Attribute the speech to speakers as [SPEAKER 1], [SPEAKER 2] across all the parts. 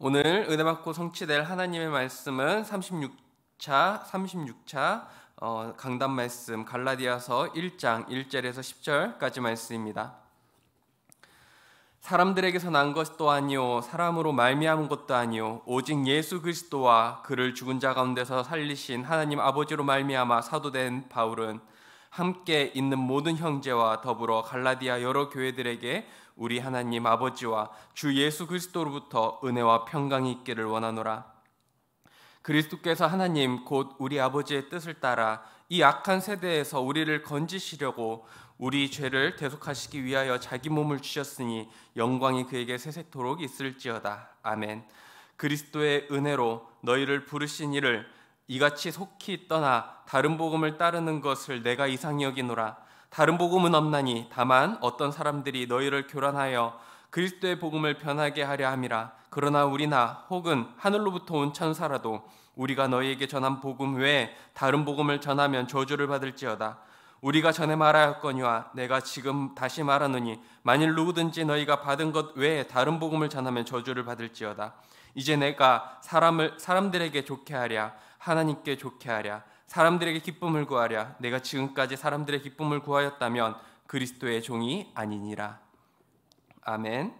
[SPEAKER 1] 오늘 은혜 받고 성취될 하나님의 말씀은 36차 36차 어, 강단 말씀 갈라디아서 1장 1절에서 10절까지 말씀입니다. 사람들에게서 난것또 아니요 사람으로 말미암은 것도 아니요 오직 예수 그리스도와 그를 죽은 자 가운데서 살리신 하나님 아버지로 말미암아 사도된 바울은 함께 있는 모든 형제와 더불어 갈라디아 여러 교회들에게 우리 하나님 아버지와 주 예수 그리스도로부터 은혜와 평강이 있기를 원하노라. 그리스도께서 하나님 곧 우리 아버지의 뜻을 따라 이 악한 세대에서 우리를 건지시려고 우리 죄를 대속하시기 위하여 자기 몸을 주셨으니 영광이 그에게 세세토록 있을지어다. 아멘. 그리스도의 은혜로 너희를 부르신 이를 이같이 속히 떠나 다른 복음을 따르는 것을 내가 이상 여기노라. 다른 복음은 없나니 다만 어떤 사람들이 너희를 교란하여 그리스도의 복음을 변하게 하려 함이라 그러나 우리나 혹은 하늘로부터 온 천사라도 우리가 너희에게 전한 복음 외에 다른 복음을 전하면 저주를 받을지어다 우리가 전에 말하였거니와 내가 지금 다시 말하노니 만일 누구든지 너희가 받은 것 외에 다른 복음을 전하면 저주를 받을지어다 이제 내가 사람을 사람들에게 좋게 하랴 하나님께 좋게 하랴 사람들에게 기쁨을 구하랴 내가 지금까지 사람들의 기쁨을 구하였다면 그리스도의 종이 아니니라. 아멘.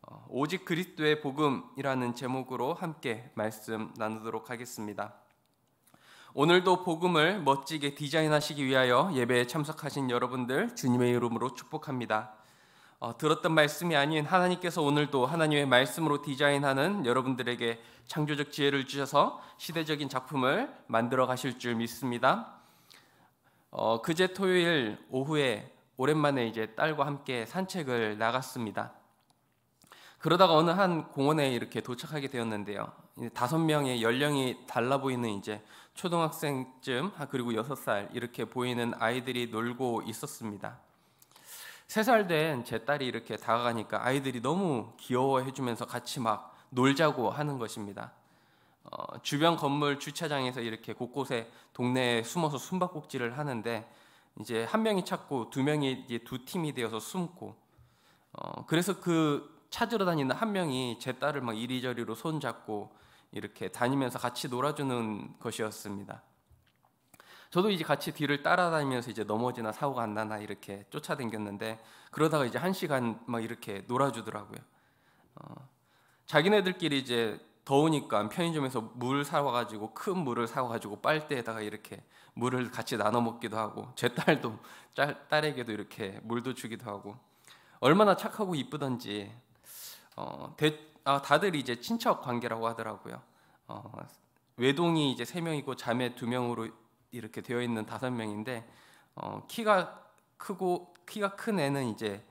[SPEAKER 1] 어, 오직 그리스도의 복음이라는 제목으로 함께 말씀 나누도록 하겠습니다. 오늘도 복음을 멋지게 디자인하시기 위하여 예배에 참석하신 여러분들 주님의 이름으로 축복합니다. 어, 들었던 말씀이 아닌 하나님께서 오늘도 하나님의 말씀으로 디자인하는 여러분들에게 창조적 지혜를 주셔서 시대적인 작품을 만들어 가실 줄 믿습니다. 어, 그제 토요일 오후에 오랜만에 이제 딸과 함께 산책을 나갔습니다. 그러다가 어느 한 공원에 이렇게 도착하게 되었는데요. 다섯 명의 연령이 달라 보이는 이제 초등학생쯤 아, 그리고 여섯 살 이렇게 보이는 아이들이 놀고 있었습니다. 세살된제 딸이 이렇게 다가가니까 아이들이 너무 귀여워해주면서 같이 막 놀자고 하는 것입니다. 어, 주변 건물 주차장에서 이렇게 곳곳에 동네에 숨어서 숨바꼭질을 하는데 이제 한 명이 찾고 두 명이 이제 두 팀이 되어서 숨고 어, 그래서 그 찾으러 다니는 한 명이 제 딸을 막 이리저리로 손잡고 이렇게 다니면서 같이 놀아주는 것이었습니다. 저도 이제 같이 뒤를 따라다니면서 이제 넘어지나 사고가 안 나나 이렇게 쫓아댕겼는데 그러다가 이제 한 시간 막 이렇게 놀아주더라고요. 어, 자기네들끼리 이제 더우니까 편의점에서 물 사와가지고 큰 물을 사와가지고 빨대에다가 이렇게 물을 같이 나눠 먹기도 하고 제 딸도 딸, 딸에게도 이렇게 물도 주기도 하고 얼마나 착하고 이쁘던지 어, 대, 아, 다들 이제 친척 관계라고 하더라고요. 어, 외동이 이제 세 명이고 자매 두 명으로 이렇게 되어 있는 다섯 명인데 어, 키가 크고 키가 큰 애는 이제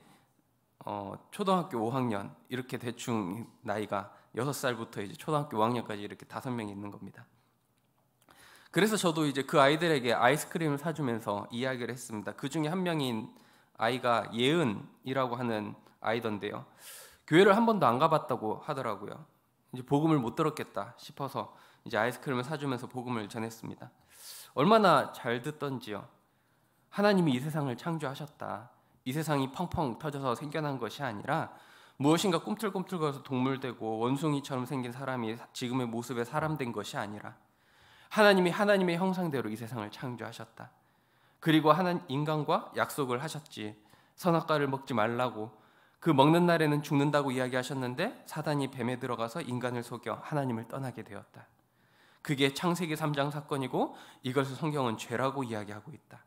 [SPEAKER 1] 어, 초등학교 5학년 이렇게 대충 나이가 6살부터 이제 초등학교 5학년까지 이렇게 다섯 명이 있는 겁니다. 그래서 저도 이제 그 아이들에게 아이스크림을 사주면서 이야기를 했습니다. 그 중에 한 명인 아이가 예은이라고 하는 아이던데요. 교회를 한 번도 안 가봤다고 하더라고요. 이제 복음을 못 들었겠다 싶어서 이제 아이스크림을 사주면서 복음을 전했습니다. 얼마나 잘 듣던지요. 하나님이 이 세상을 창조하셨다. 이 세상이 펑펑 터져서 생겨난 것이 아니라 무엇인가 꿈틀꿈틀거려서 동물되고 원숭이처럼 생긴 사람이 지금의 모습에 사람된 것이 아니라 하나님이 하나님의 형상대로 이 세상을 창조하셨다. 그리고 하나 인간과 약속을 하셨지. 선악과를 먹지 말라고 그 먹는 날에는 죽는다고 이야기하셨는데 사단이 뱀에 들어가서 인간을 속여 하나님을 떠나게 되었다. 그게 창세기 3장 사건이고 이것을 성경은 죄라고 이야기하고 있다.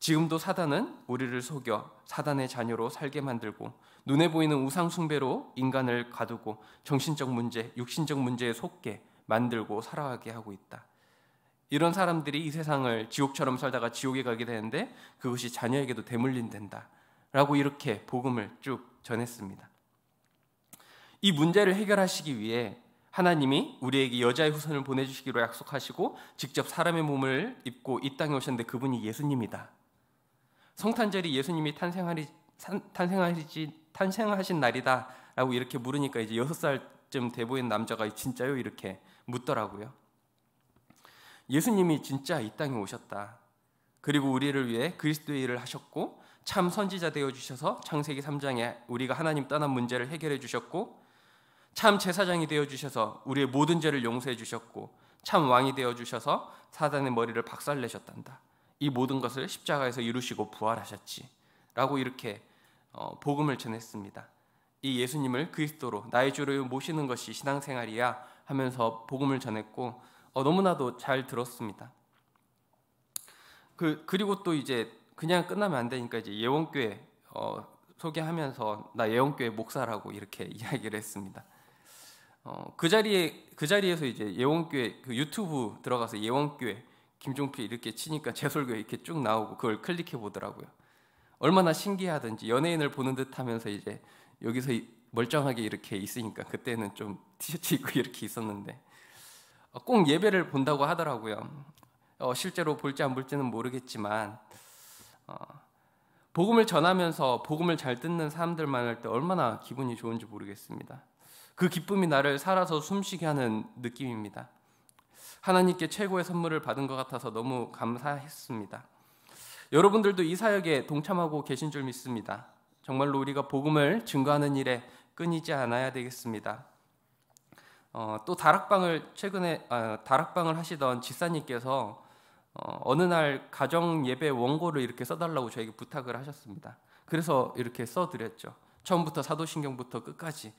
[SPEAKER 1] 지금도 사단은 우리를 속여 사단의 자녀로 살게 만들고 눈에 보이는 우상 숭배로 인간을 가두고 정신적 문제, 육신적 문제에 속게 만들고 살아가게 하고 있다. 이런 사람들이 이 세상을 지옥처럼 살다가 지옥에 가게 되는데 그것이 자녀에게도 대물린된다. 라고 이렇게 복음을 쭉 전했습니다. 이 문제를 해결하시기 위해 하나님이 우리에게 여자의 후손을 보내주시기로 약속하시고 직접 사람의 몸을 입고 이 땅에 오셨는데 그분이 예수님이다. 성탄절이 예수님이 탄생하리, 탄생하시지, 탄생하신 날이다. 라고 이렇게 물으니까 이제 여섯 살쯤 돼 보인 남자가 진짜요? 이렇게 묻더라고요. 예수님이 진짜 이 땅에 오셨다. 그리고 우리를 위해 그리스도의 일을 하셨고 참 선지자 되어 주셔서 창세기 3장에 우리가 하나님 떠난 문제를 해결해 주셨고 참 제사장이 되어 주셔서 우리의 모든 죄를 용서해 주셨고 참 왕이 되어 주셔서 사단의 머리를 박살내셨단다. 이 모든 것을 십자가에서 이루시고 부활하셨지라고 이렇게 어, 복음을 전했습니다. 이 예수님을 그리스도로 나의 주로 모시는 것이 신앙생활이야 하면서 복음을 전했고 어, 너무나도 잘 들었습니다. 그 그리고 또 이제 그냥 끝나면 안 되니까 이제 예원교회 어, 소개하면서 나 예원교회 목사라고 이렇게 이야기를 했습니다. 어, 그 자리에 그 자리에서 이제 예원교회 그 유튜브 들어가서 예원교회 김종필 이렇게 치니까 재솔교회 이렇게 쭉 나오고 그걸 클릭해 보더라고요. 얼마나 신기하든지 연예인을 보는 듯하면서 이제 여기서 멀쩡하게 이렇게 있으니까 그때는 좀 티셔츠 입고 이렇게 있었는데 어, 꼭 예배를 본다고 하더라고요. 어, 실제로 볼지 안 볼지는 모르겠지만 어, 복음을 전하면서 복음을 잘 듣는 사람들만 할 때 얼마나 기분이 좋은지 모르겠습니다. 그 기쁨이 나를 살아서 숨쉬게 하는 느낌입니다. 하나님께 최고의 선물을 받은 것 같아서 너무 감사했습니다. 여러분들도 이 사역에 동참하고 계신 줄 믿습니다. 정말로 우리가 복음을 증거하는 일에 끊이지 않아야 되겠습니다. 어, 또 다락방을 최근에 아, 다락방을 하시던 집사님께서 어, 느날 가정 예배 원고를 이렇게 써달라고 저에게 부탁을 하셨습니다. 그래서 이렇게 써드렸죠. 처음부터 사도신경부터 끝까지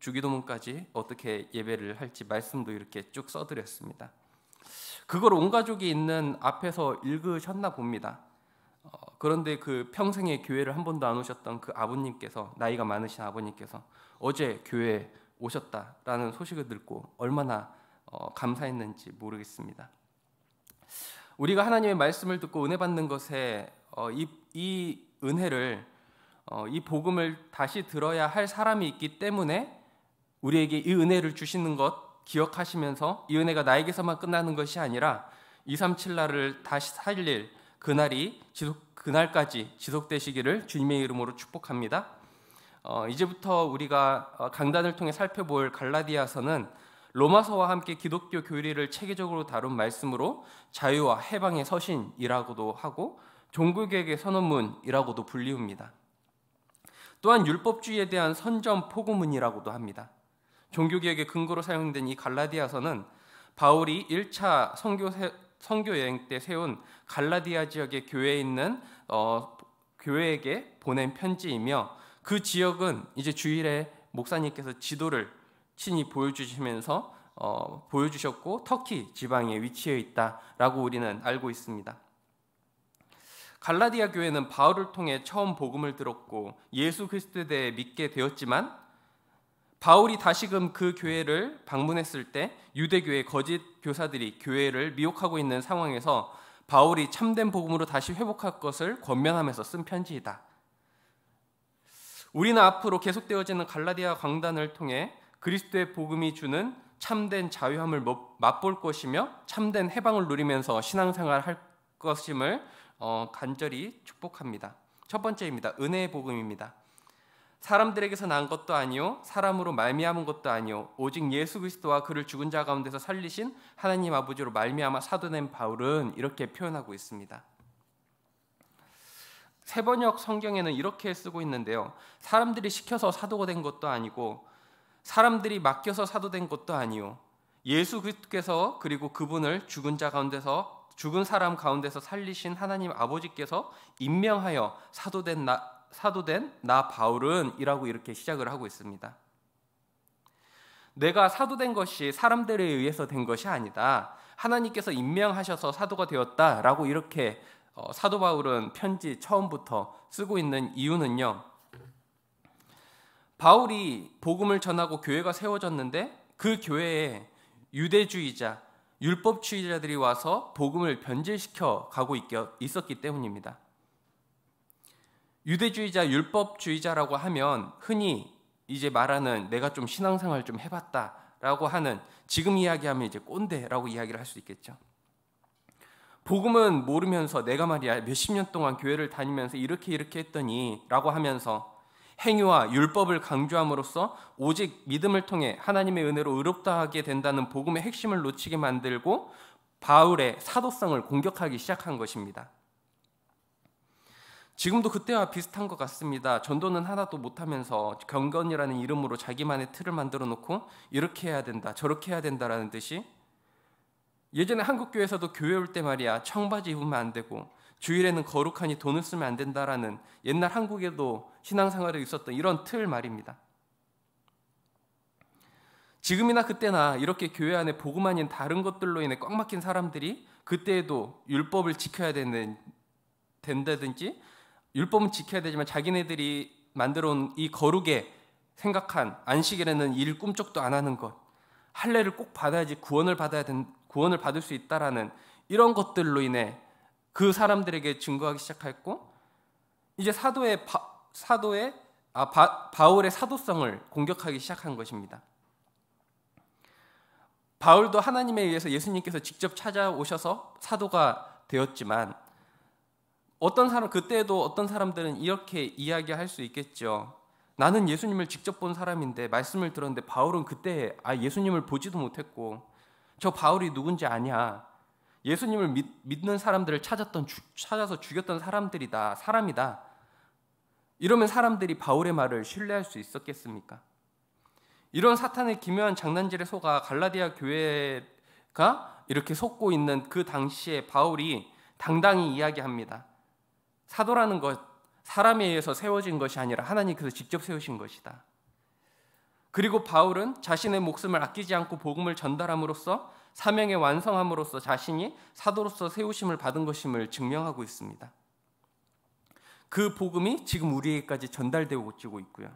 [SPEAKER 1] 주기도문까지 어떻게 예배를 할지 말씀도 이렇게 쭉 써드렸습니다. 그걸 온 가족이 있는 앞에서 읽으셨나 봅니다. 어, 그런데 그 평생에 교회를 한 번도 안 오셨던 그 아버님께서 나이가 많으신 아버님께서 어제 교회 오셨다라는 소식을 듣고 얼마나 어, 감사했는지 모르겠습니다. 우리가 하나님의 말씀을 듣고 은혜 받는 것에 어, 이, 이 은혜를 어, 이 복음을 다시 들어야 할 사람이 있기 때문에 우리에게 이 은혜를 주시는 것 기억하시면서 이 은혜가 나에게서만 끝나는 것이 아니라 237 날을 다시 살릴 그날이 지속 그날까지 지속되시기를 주님의 이름으로 축복합니다. 어, 이제부터 우리가 어, 강단을 통해 살펴볼 갈라디아서는 로마서와 함께 기독교 교리를 체계적으로 다룬 말씀으로 자유와 해방의 서신이라고도 하고 종교개혁의 선언문이라고도 불리웁니다. 또한 율법주의에 대한 선전 포고문이라고도 합니다. 종교개혁의 근거로 사용된 이 갈라디아서는 바울이 1차 선교 성교 여행 때 세운 갈라디아 지역의 교회에 있는 어, 교회에게 보낸 편지이며 그 지역은 이제 주일에 목사님께서 지도를 친히 보여주시면서 어, 보여주셨고 터키 지방에 위치해 있다라고 우리는 알고 있습니다. 갈라디아 교회는 바울을 통해 처음 복음을 들었고 예수 그리스도에 대해 믿게 되었지만 바울이 다시금 그 교회를 방문했을 때 유대교의 거짓 교사들이 교회를 미혹하고 있는 상황에서 바울이 참된 복음으로 다시 회복할 것을 권면하면서 쓴 편지이다. 우리는 앞으로 계속되어지는 갈라디아 강단을 통해 그리스도의 복음이 주는 참된 자유함을 맛볼 것이며 참된 해방을 누리면서 신앙생활할 것임을 어, 간절히 축복합니다. 첫 번째입니다. 은혜의 복음입니다. 사람들에게서 난 것도 아니요 사람으로 말미암은 것도 아니요 오직 예수 그리스도와 그를 죽은 자 가운데서 살리신 하나님 아버지로 말미암아 사도된 바울은 이렇게 표현하고 있습니다. 세번역 성경에는 이렇게 쓰고 있는데요. 사람들이 시켜서 사도가 된 것도 아니고 사람들이 맡겨서 사도된 것도 아니요 예수 그리스도께서 그리고 그분을 죽은 자 가운데서 죽은 사람 가운데서 살리신 하나님 아버지께서 임명하여 사도된 나, 사도된 나 바울은이라고 이렇게 시작을 하고 있습니다. 내가 사도된 것이 사람들에 의해서 된 것이 아니다. 하나님께서 임명하셔서 사도가 되었다라고 이렇게 어, 사도 바울은 편지 처음부터 쓰고 있는 이유는요. 바울이 복음을 전하고 교회가 세워졌는데 그 교회에 유대주의자 율법주의자들이 와서 복음을 변질시켜 가고 있었기 때문입니다. 유대주의자, 율법주의자라고 하면 흔히 이제 말하는 내가 좀 신앙생활 좀 해봤다라고 하는 지금 이야기하면 이제 꼰대라고 이야기를 할 수 있겠죠. 복음은 모르면서 내가 말이야 몇 십 년 동안 교회를 다니면서 이렇게 이렇게 했더니라고 하면서 행위와 율법을 강조함으로써 오직 믿음을 통해 하나님의 은혜로 의롭다 하게 된다는 복음의 핵심을 놓치게 만들고 바울의 사도성을 공격하기 시작한 것입니다. 지금도 그때와 비슷한 것 같습니다. 전도는 하나도 못하면서 경건이라는 이름으로 자기만의 틀을 만들어 놓고 이렇게 해야 된다, 저렇게 해야 된다라는 듯이 예전에 한국교회에서도 교회 올 때 말이야 청바지 입으면 안 되고 주일에는 거룩하니 돈을 쓰면 안 된다라는 옛날 한국에도 신앙생활에 있었던 이런 틀 말입니다. 지금이나 그때나 이렇게 교회 안에 복음 아닌 다른 것들로 인해 꽉 막힌 사람들이 그때에도 율법을 지켜야 되는 된다든지 율법은 지켜야 되지만 자기네들이 만들어 온이 거룩에 생각한 안식일에는 일 꿈쩍도 안 하는 것 할례를 꼭 받아야지 구원을 받아야 된 구원을 받을 수 있다라는 이런 것들로 인해 그 사람들에게 증거하기 시작했고 이제 사도의 바, 사도의 아, 바, 바울의 사도성을 공격하기 시작한 것입니다. 바울도 하나님에 의해서 예수님께서 직접 찾아오셔서 사도가 되었지만 어떤 사람 그때도 어떤 사람들은 이렇게 이야기할 수 있겠죠. 나는 예수님을 직접 본 사람인데 말씀을 들었는데 바울은 그때 아 예수님을 보지도 못했고 저 바울이 누군지 아냐. 예수님을 믿, 는 사람들을 찾았던 찾아서 죽였던 사람들이다 사람이다 이러면 사람들이 바울의 말을 신뢰할 수 있었겠습니까? 이런 사탄의 기묘한 장난질에 속아 갈라디아 교회가 이렇게 속고 있는 그 당시에 바울이 당당히 이야기합니다. 사도라는 것 사람에 의해서 세워진 것이 아니라 하나님께서 직접 세우신 것이다. 그리고 바울은 자신의 목숨을 아끼지 않고 복음을 전달함으로써 사명의 완성함으로써 자신이 사도로서 세우심을 받은 것임을 증명하고 있습니다. 그 복음이 지금 우리에게까지 전달되고 있고요.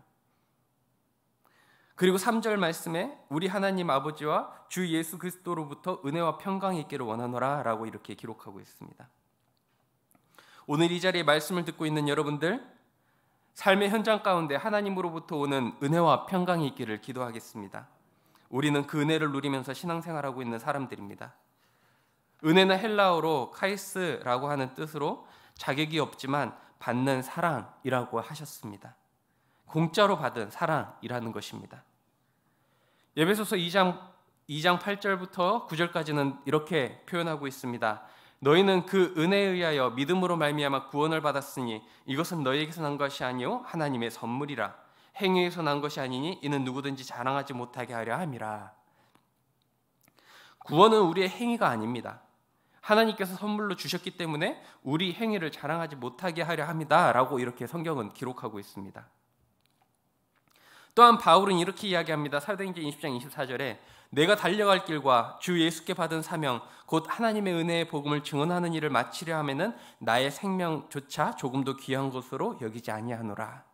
[SPEAKER 1] 그리고 3절 말씀에 우리 하나님 아버지와 주 예수 그리스도로부터 은혜와 평강이 있기를 원하노라라고 이렇게 기록하고 있습니다. 오늘 이 자리에 말씀을 듣고 있는 여러분들 삶의 현장 가운데 하나님으로부터 오는 은혜와 평강이 있기를 기도하겠습니다. 우리는 그 은혜를 누리면서 신앙생활하고 있는 사람들입니다. 은혜는 헬라어로 카이스라고 하는 뜻으로 자격이 없지만 받는 사랑이라고 하셨습니다. 공짜로 받은 사랑이라는 것입니다. 예배소서 2장 2장 8절부터 9절까지는 이렇게 표현하고 있습니다. 너희는 그 은혜에 의하여 믿음으로 말미암아 구원을 받았으니 이것은 너희에게서 난 것이 아니요 하나님의 선물이라. 행위에서 난 것이 아니니 이는 누구든지 자랑하지 못하게 하려 함이라. 구원은 우리의 행위가 아닙니다. 하나님께서 선물로 주셨기 때문에 우리 행위를 자랑하지 못하게 하려 합니다라고 이렇게 성경은 기록하고 있습니다. 또한 바울은 이렇게 이야기합니다. 사도행전 20장 24절에 내가 달려갈 길과 주 예수께 받은 사명 곧 하나님의 은혜의 복음을 증언하는 일을 마치려 하면은 나의 생명조차 조금도 귀한 것으로 여기지 아니하노라.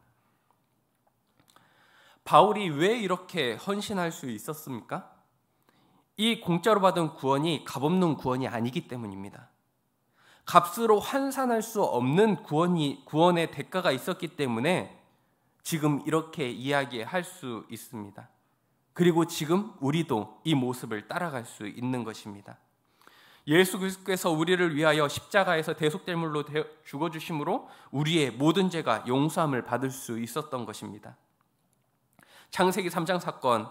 [SPEAKER 1] 바울이 왜 이렇게 헌신할 수 있었습니까? 이 공짜로 받은 구원이 값없는 구원이 아니기 때문입니다. 값으로 환산할 수 없는 구원이 구원의 대가가 있었기 때문에 지금 이렇게 이야기할 수 있습니다. 그리고 지금 우리도 이 모습을 따라갈 수 있는 것입니다. 예수 그리스도께서 우리를 위하여 십자가에서 대속제물로 죽어 주심으로 우리의 모든 죄가 용서함을 받을 수 있었던 것입니다. 창세기 3장 사건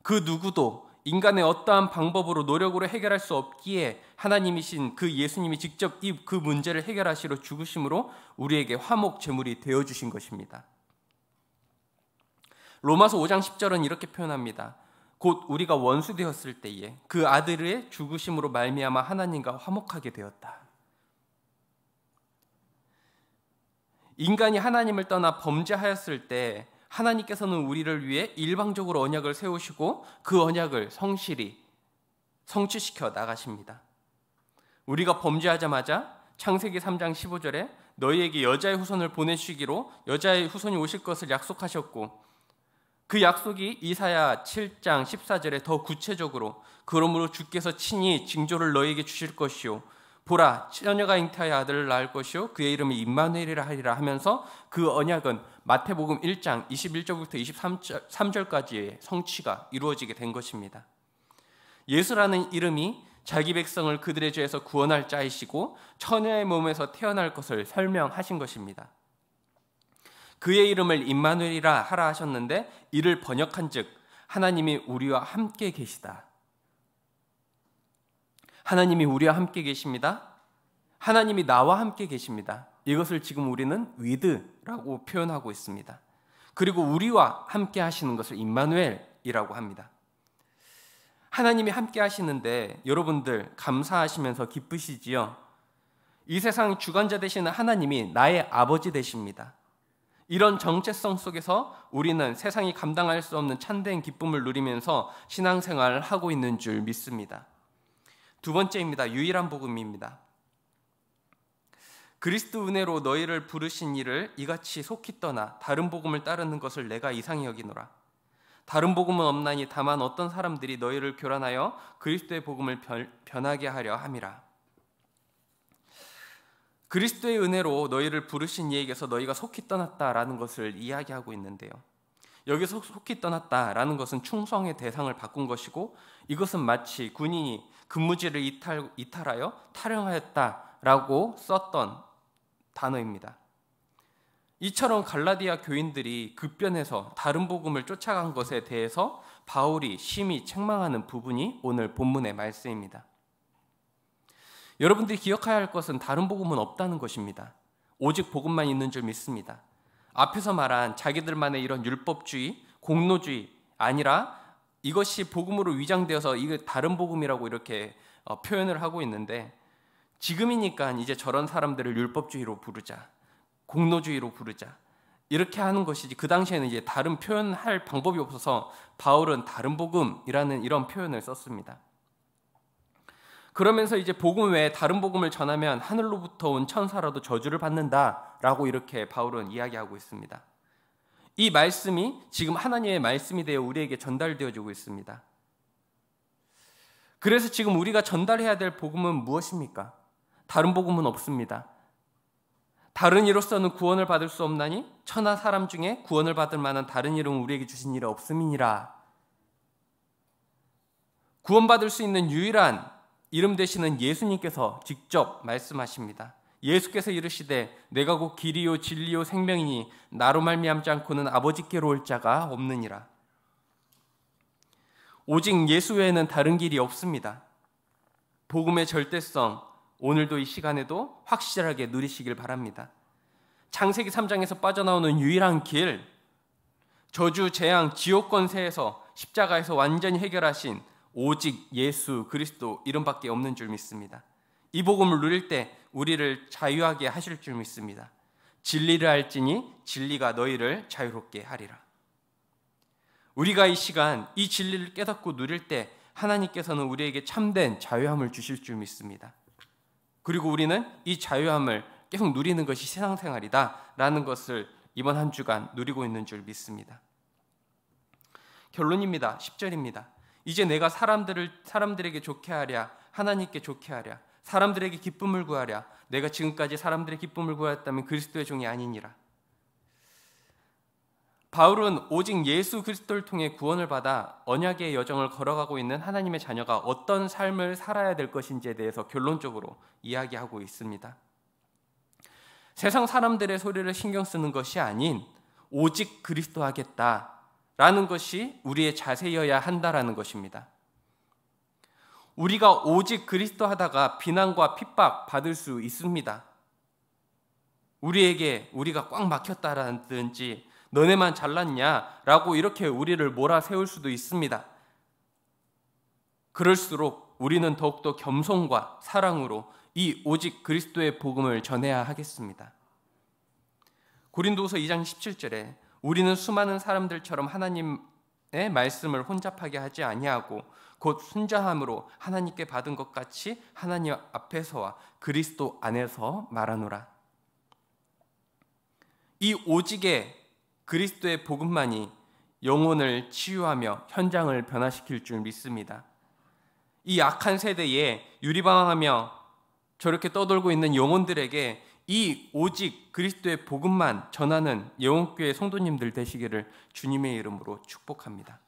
[SPEAKER 1] 그 누구도 인간의 어떠한 방법으로 노력으로 해결할 수 없기에 하나님이신 그 예수님이 직접 이그 문제를 해결하시러 죽으심으로 우리에게 화목 제물이 되어 주신 것입니다. 로마서 5장 10절은 이렇게 표현합니다. 곧 우리가 원수 되었을 때에 그 아들의 죽으심으로 말미암아 하나님과 화목하게 되었다. 인간이 하나님을 떠나 범죄하였을 때 하나님께서는 우리를 위해 일방적으로 언약을 세우시고 그 언약을 성실히 성취시켜 나가십니다. 우리가 범죄하자마자 창세기 3장 15절에 너희에게 여자의 후손을 보내시기로 여자의 후손이 오실 것을 약속하셨고 그 약속이 이사야 7장 14절에 더 구체적으로 그러므로 주께서 친히 징조를 너희에게 주실 것이요 보라 처녀가 잉태하여 아들을 낳을 것이요 그의 이름을 임마누엘이라 하리라 하면서 그 언약은 마태복음 1장 21절부터 23절까지의 성취가 이루어지게 된 것입니다. 예수라는 이름이 자기 백성을 그들의 죄에서 구원할 자이시고 처녀의 몸에서 태어날 것을 설명하신 것입니다. 그의 이름을 임마누엘이라 하라 하셨는데 이를 번역한즉 하나님이 우리와 함께 계시다. 하나님이 우리와 함께 계십니다. 하나님이 나와 함께 계십니다. 이것을 지금 우리는 위드라고 표현하고 있습니다. 그리고 우리와 함께 하시는 것을 임마누엘이라고 합니다. 하나님이 함께 하시는데 여러분들 감사하시면서 기쁘시지요? 이 세상 주관자 되시는 하나님이 나의 아버지 되십니다. 이런 정체성 속에서 우리는 세상이 감당할 수 없는 찬된 기쁨을 누리면서 신앙생활을 하고 있는 줄 믿습니다. 두 번째입니다. 유일한 복음입니다. 그리스도 은혜로 너희를 부르신 일을 이같이 속히 떠나 다른 복음을 따르는 것을 내가 이상히 여기노라. 다른 복음은 없나니 다만 어떤 사람들이 너희를 교란하여 그리스도의 복음을 변하게 하려 함이라. 그리스도의 은혜로 너희를 부르신 이에게서 너희가 속히 떠났다라는 것을 이야기하고 있는데요. 여기서 속히 떠났다라는 것은 충성의 대상을 바꾼 것이고 이것은 마치 군인이 근무지를 이탈, 이탈하여 탈영하였다라고 썼던 단어입니다. 이처럼 갈라디아 교인들이 급변해서 다른 복음을 쫓아간 것에 대해서 바울이 심히 책망하는 부분이 오늘 본문의 말씀입니다. 여러분들이 기억해야 할 것은 다른 복음은 없다는 것입니다. 오직 복음만 있는 줄 믿습니다. 앞에서 말한 자기들만의 이런 율법주의, 공로주의 아니라 이것이 복음으로 위장되어서 이게 다른 복음이라고 이렇게 어, 표현을 하고 있는데 지금이니까 이제 저런 사람들을 율법주의로 부르자. 공로주의로 부르자. 이렇게 하는 것이지 그 당시에는 이제 다른 표현할 방법이 없어서 바울은 다른 복음이라는 이런 표현을 썼습니다. 그러면서 이제 복음 외에 다른 복음을 전하면 하늘로부터 온 천사라도 저주를 받는다라고 이렇게 바울은 이야기하고 있습니다. 이 말씀이 지금 하나님의 말씀이 되어 우리에게 전달되어지고 있습니다. 그래서 지금 우리가 전달해야 될 복음은 무엇입니까? 다른 복음은 없습니다. 다른 이로서는 구원을 받을 수 없나니 천하 사람 중에 구원을 받을 만한 다른 이름 우리에게 주신 이 없음이니라. 구원받을 수 있는 유일한 이름 되시는 예수님께서 직접 말씀하십니다. 예수께서 이르시되 내가 곧 길이요 진리요 생명이니 나로 말미암지 않고는 아버지께로 올 자가 없느니라. 오직 예수 외에는 다른 길이 없습니다. 복음의 절대성, 오늘도 이 시간에도 확실하게 누리시길 바랍니다. 창세기 3장에서 빠져나오는 유일한 길, 저주, 재앙, 지옥 권세에서 십자가에서 완전히 해결하신 오직 예수 그리스도 이름밖에 없는 줄 믿습니다. 이 복음을 누릴 때 우리를 자유하게 하실 줄 믿습니다. 진리를 알지니 진리가 너희를 자유롭게 하리라. 우리가 이 시간 이 진리를 깨닫고 누릴 때 하나님께서는 우리에게 참된 자유함을 주실 줄 믿습니다. 그리고 우리는 이 자유함을 계속 누리는 것이 세상 생활이다라는 것을 이번 한 주간 누리고 있는 줄 믿습니다. 결론입니다. 10절입니다. 이제 내가 사람들을 사람들에게 좋게 하랴 하나님께 좋게 하랴 사람들에게 기쁨을 구하랴 내가 지금까지 사람들의 기쁨을 구하였다면 그리스도의 종이 아니니라. 바울은 오직 예수 그리스도를 통해 구원을 받아 언약의 여정을 걸어가고 있는 하나님의 자녀가 어떤 삶을 살아야 될 것인지에 대해서 결론적으로 이야기하고 있습니다. 세상 사람들의 소리를 신경 쓰는 것이 아닌 오직 그리스도 하겠다라는 것이 우리의 자세여야 한다라는 것입니다. 우리가 오직 그리스도 하다가 비난과 핍박 받을 수 있습니다. 우리에게 우리가 꽉 막혔다라든지 너네만 잘났냐라고 이렇게 우리를 몰아세울 수도 있습니다. 그럴수록 우리는 더욱더 겸손과 사랑으로 이 오직 그리스도의 복음을 전해야 하겠습니다. 고린도서 2장 17절에 우리는 수많은 사람들처럼 하나님의 말씀을 혼잡하게 하지 아니하고 곧 순자함으로 하나님께 받은 것 같이 하나님 앞에서와 그리스도 안에서 말하노라. 이 오직의 그리스도의 복음만이 영혼을 치유하며 현장을 변화시킬 줄 믿습니다. 이 악한 세대에 유리방황하며 저렇게 떠돌고 있는 영혼들에게 이 오직 그리스도의 복음만 전하는 예원교회 성도님들 되시기를 주님의 이름으로 축복합니다.